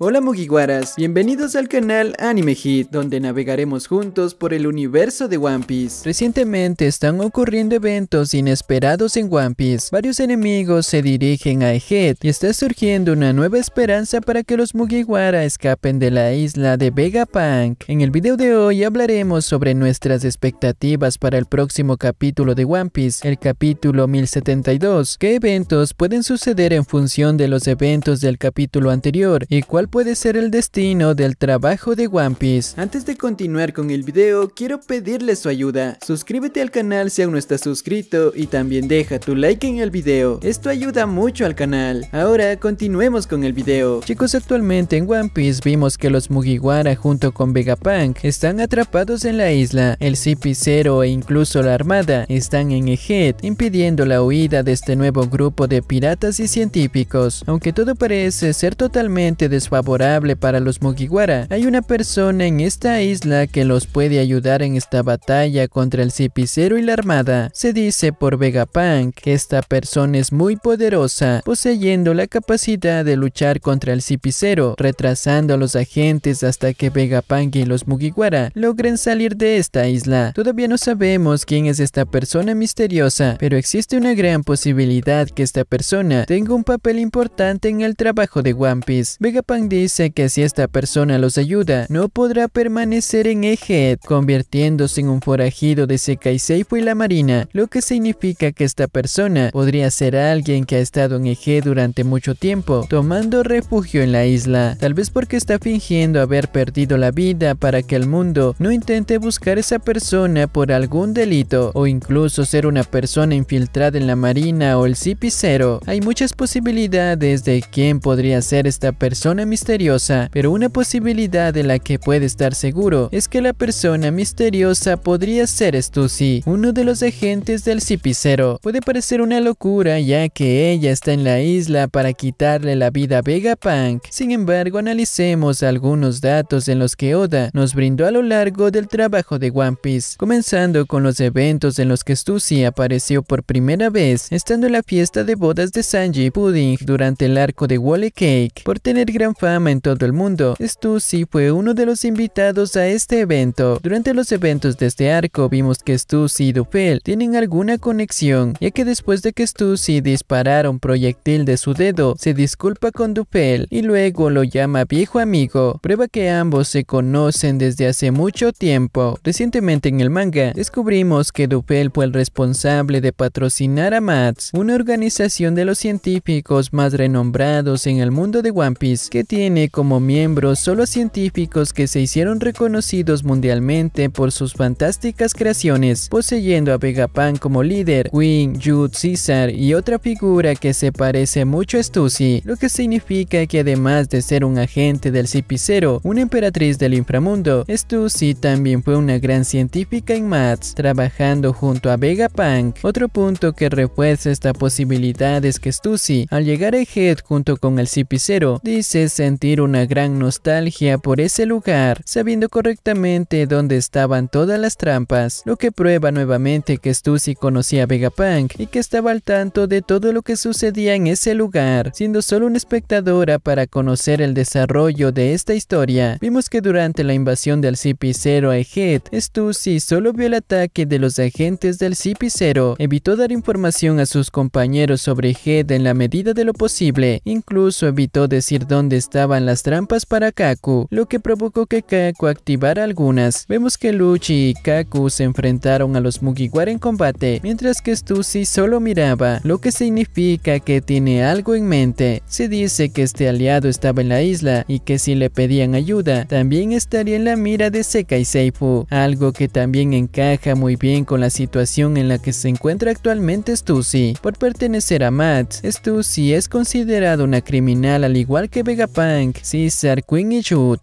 Hola Mugiwaras, bienvenidos al canal Anime Hit, donde navegaremos juntos por el universo de One Piece. Recientemente están ocurriendo eventos inesperados en One Piece. Varios enemigos se dirigen a Ejet y está surgiendo una nueva esperanza para que los Mugiwara escapen de la isla de Vegapunk. En el video de hoy hablaremos sobre nuestras expectativas para el próximo capítulo de One Piece, el capítulo 1072, qué eventos pueden suceder en función de los eventos del capítulo anterior y cuál puede ser el destino del trabajo de One Piece. Antes de continuar con el video, quiero pedirle su ayuda. Suscríbete al canal si aún no estás suscrito y también deja tu like en el video. Esto ayuda mucho al canal. Ahora continuemos con el video. Chicos, actualmente en One Piece vimos que los Mugiwara junto con Vegapunk están atrapados en la isla. El CP0 e incluso la Armada están en Ejet, impidiendo la huida de este nuevo grupo de piratas y científicos. Aunque todo parece ser totalmente desfavorable favorable para los Mugiwara. Hay una persona en esta isla que los puede ayudar en esta batalla contra el Cipicero y la Armada. Se dice por Vegapunk que esta persona es muy poderosa, poseyendo la capacidad de luchar contra el Cipicero, retrasando a los agentes hasta que Vegapunk y los Mugiwara logren salir de esta isla. Todavía no sabemos quién es esta persona misteriosa, pero existe una gran posibilidad que esta persona tenga un papel importante en el trabajo de One Piece. Vegapunk dice que si esta persona los ayuda, no podrá permanecer en Eje, convirtiéndose en un forajido de y Seifu y la Marina, lo que significa que esta persona podría ser alguien que ha estado en Eje durante mucho tiempo, tomando refugio en la isla, tal vez porque está fingiendo haber perdido la vida para que el mundo no intente buscar a esa persona por algún delito o incluso ser una persona infiltrada en la marina o el cipicero. Hay muchas posibilidades de quién podría ser esta persona misteriosa, pero una posibilidad de la que puede estar seguro es que la persona misteriosa podría ser Stussy, uno de los agentes del cipicero. Puede parecer una locura ya que ella está en la isla para quitarle la vida a Vegapunk. Sin embargo, analicemos algunos datos en los que Oda nos brindó a lo largo del trabajo de One Piece, comenzando con los eventos en los que Stussy apareció por primera vez, estando en la fiesta de bodas de Sanji Pudding durante el arco de Wally Cake. Por tener gran fama en todo el mundo. Stussy fue uno de los invitados a este evento. Durante los eventos de este arco vimos que Stussy y Dupel tienen alguna conexión, ya que después de que Stussy disparara un proyectil de su dedo, se disculpa con Dupel y luego lo llama viejo amigo, prueba que ambos se conocen desde hace mucho tiempo. Recientemente en el manga, descubrimos que Dupel fue el responsable de patrocinar a MATS, una organización de los científicos más renombrados en el mundo de One Piece, que tiene como miembros solo científicos que se hicieron reconocidos mundialmente por sus fantásticas creaciones, poseyendo a Vegapunk como líder, Wing, Jude, Caesar y otra figura que se parece mucho a Stussy, lo que significa que además de ser un agente del Cipicero, una emperatriz del inframundo, Stussy también fue una gran científica en Mats, trabajando junto a Vegapunk. Otro punto que refuerza esta posibilidad es que Stussy, al llegar a Head junto con el Cipicero, dice sentir una gran nostalgia por ese lugar, sabiendo correctamente dónde estaban todas las trampas, lo que prueba nuevamente que Stussy conocía a Vegapunk y que estaba al tanto de todo lo que sucedía en ese lugar, siendo solo una espectadora para conocer el desarrollo de esta historia. Vimos que durante la invasión del CP0 a Head, Stussy solo vio el ataque de los agentes del CP0, evitó dar información a sus compañeros sobre Head en la medida de lo posible, incluso evitó decir dónde estaban las trampas para Kaku, lo que provocó que Kaku activara algunas. Vemos que Luchi y Kaku se enfrentaron a los Mugiwar en combate, mientras que Stussy solo miraba, lo que significa que tiene algo en mente. Se dice que este aliado estaba en la isla y que si le pedían ayuda, también estaría en la mira de y Seifu, algo que también encaja muy bien con la situación en la que se encuentra actualmente Stussy. Por pertenecer a Mats, Stussy es considerado una criminal al igual que Vega. Vegapunk, y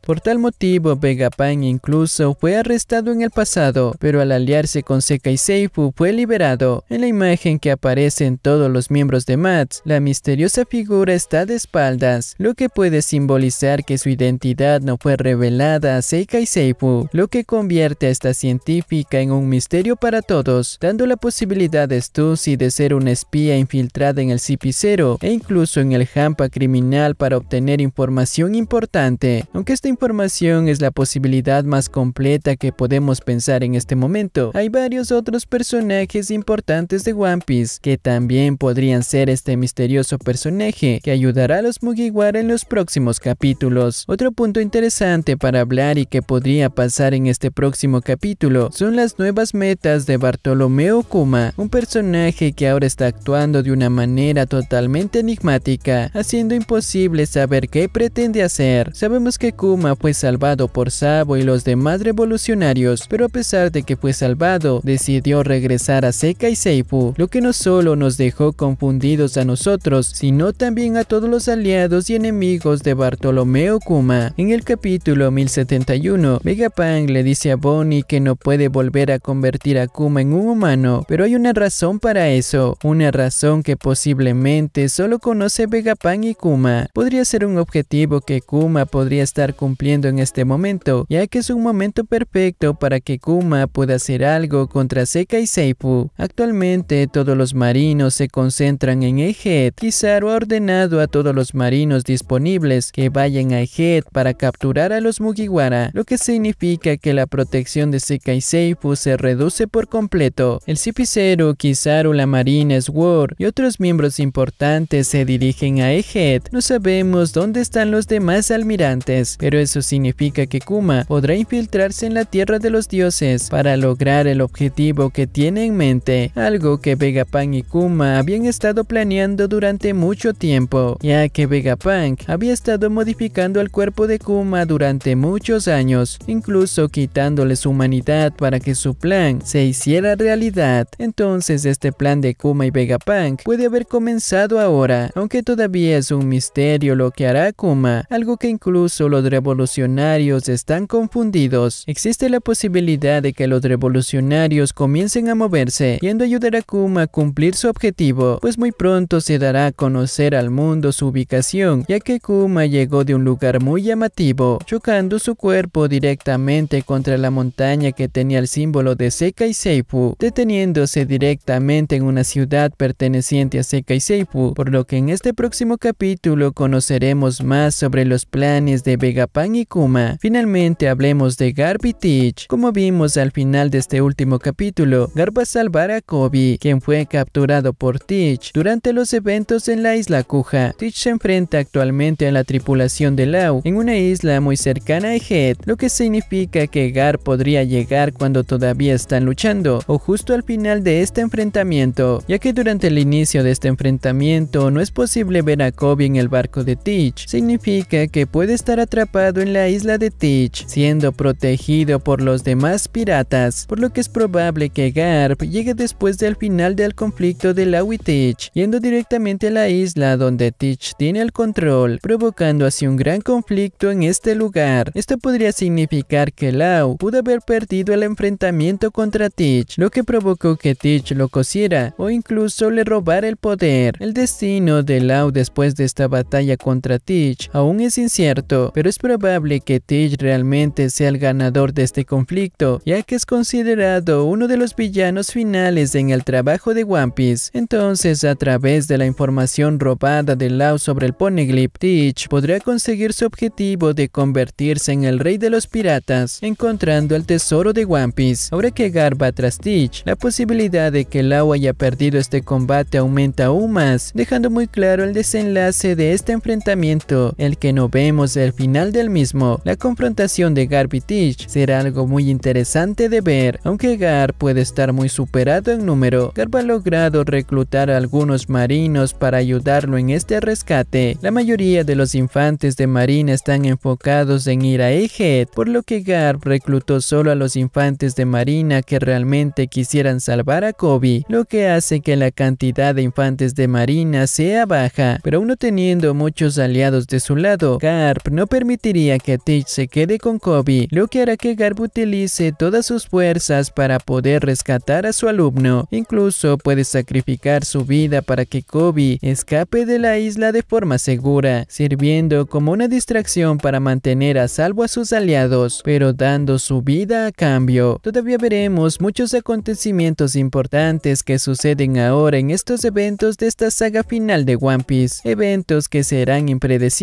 Por tal motivo, Vegapunk incluso fue arrestado en el pasado, pero al aliarse con Seika y Seifu fue liberado. En la imagen que aparece en todos los miembros de Mats, la misteriosa figura está de espaldas, lo que puede simbolizar que su identidad no fue revelada a Seika y Seifu, lo que convierte a esta científica en un misterio para todos, dando la posibilidad a Stussy de ser una espía infiltrada en el Cipicero e incluso en el Hampa criminal para obtener información información importante, aunque esta información es la posibilidad más completa que podemos pensar en este momento. Hay varios otros personajes importantes de One Piece que también podrían ser este misterioso personaje que ayudará a los Mugiwara en los próximos capítulos. Otro punto interesante para hablar y que podría pasar en este próximo capítulo son las nuevas metas de Bartolomeo Kuma, un personaje que ahora está actuando de una manera totalmente enigmática, haciendo imposible saber qué pretende hacer. Sabemos que Kuma fue salvado por Sabo y los demás revolucionarios, pero a pesar de que fue salvado, decidió regresar a Seca y Seifu, lo que no solo nos dejó confundidos a nosotros, sino también a todos los aliados y enemigos de Bartolomeo Kuma. En el capítulo 1071, Vegapunk le dice a Bonnie que no puede volver a convertir a Kuma en un humano, pero hay una razón para eso, una razón que posiblemente solo conoce Vegapunk y Kuma. Podría ser un objetivo que Kuma podría estar cumpliendo en este momento, ya que es un momento perfecto para que Kuma pueda hacer algo contra Seika y Seifu. Actualmente todos los marinos se concentran en Egghead. Kizaru ha ordenado a todos los marinos disponibles que vayan a Egghead para capturar a los Mugiwara, lo que significa que la protección de Seika y Seifu se reduce por completo. El Cipicero, Kizaru, la Marina, Sword y otros miembros importantes se dirigen a Egghead. No sabemos dónde está están los demás almirantes, pero eso significa que Kuma podrá infiltrarse en la tierra de los dioses para lograr el objetivo que tiene en mente, algo que Vegapunk y Kuma habían estado planeando durante mucho tiempo, ya que Vegapunk había estado modificando el cuerpo de Kuma durante muchos años, incluso quitándole su humanidad para que su plan se hiciera realidad. Entonces este plan de Kuma y Vegapunk puede haber comenzado ahora, aunque todavía es un misterio lo que hará Kuma, algo que incluso los revolucionarios están confundidos. Existe la posibilidad de que los revolucionarios comiencen a moverse, yendo a ayudar a Kuma a cumplir su objetivo, pues muy pronto se dará a conocer al mundo su ubicación, ya que Kuma llegó de un lugar muy llamativo, chocando su cuerpo directamente contra la montaña que tenía el símbolo de Sekai Seifu, deteniéndose directamente en una ciudad perteneciente a Sekai Seifu, por lo que en este próximo capítulo conoceremos más sobre los planes de Vegapunk y Kuma. Finalmente hablemos de Garb y Teach. Como vimos al final de este último capítulo, Garb va a salvar a Kobe, quien fue capturado por Teach durante los eventos en la isla Kuja. Teach se enfrenta actualmente a la tripulación de Lau en una isla muy cercana a Head, lo que significa que Garb podría llegar cuando todavía están luchando o justo al final de este enfrentamiento, ya que durante el inicio de este enfrentamiento no es posible ver a Kobe en el barco de Teach, significa que puede estar atrapado en la isla de Teach, siendo protegido por los demás piratas, por lo que es probable que Garp llegue después del final del conflicto de Law y Teach, yendo directamente a la isla donde Teach tiene el control, provocando así un gran conflicto en este lugar. Esto podría significar que Lau pudo haber perdido el enfrentamiento contra Teach, lo que provocó que Teach lo cosiera o incluso le robara el poder. El destino de Lau después de esta batalla contra Teach aún es incierto, pero es probable que Teach realmente sea el ganador de este conflicto, ya que es considerado uno de los villanos finales en el trabajo de One Piece. Entonces, a través de la información robada de Lau sobre el Poneglyph, Teach podría conseguir su objetivo de convertirse en el rey de los piratas, encontrando el tesoro de One Piece. Ahora que Gar va tras Teach, la posibilidad de que Lau haya perdido este combate aumenta aún más, dejando muy claro el desenlace de este enfrentamiento el que no vemos el final del mismo, la confrontación de Garp y será algo muy interesante de ver, aunque Gar puede estar muy superado en número, Garb ha logrado reclutar a algunos marinos para ayudarlo en este rescate. La mayoría de los infantes de marina están enfocados en ir a Egghead, por lo que Garb reclutó solo a los infantes de marina que realmente quisieran salvar a Kobe, lo que hace que la cantidad de infantes de marina sea baja, pero aún no teniendo muchos aliados de su lado. Garp no permitiría que Teach se quede con Kobe, lo que hará que Garp utilice todas sus fuerzas para poder rescatar a su alumno. Incluso puede sacrificar su vida para que Kobe escape de la isla de forma segura, sirviendo como una distracción para mantener a salvo a sus aliados, pero dando su vida a cambio. Todavía veremos muchos acontecimientos importantes que suceden ahora en estos eventos de esta saga final de One Piece, eventos que serán impredecibles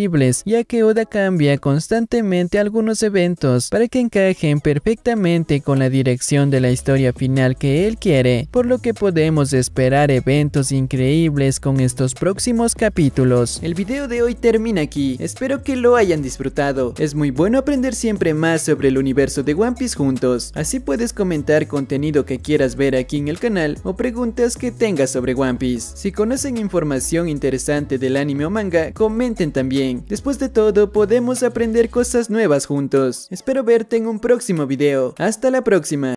ya que Oda cambia constantemente algunos eventos para que encajen perfectamente con la dirección de la historia final que él quiere, por lo que podemos esperar eventos increíbles con estos próximos capítulos. El video de hoy termina aquí, espero que lo hayan disfrutado. Es muy bueno aprender siempre más sobre el universo de One Piece juntos, así puedes comentar contenido que quieras ver aquí en el canal o preguntas que tengas sobre One Piece. Si conocen información interesante del anime o manga, comenten también Después de todo, podemos aprender cosas nuevas juntos. Espero verte en un próximo video. Hasta la próxima.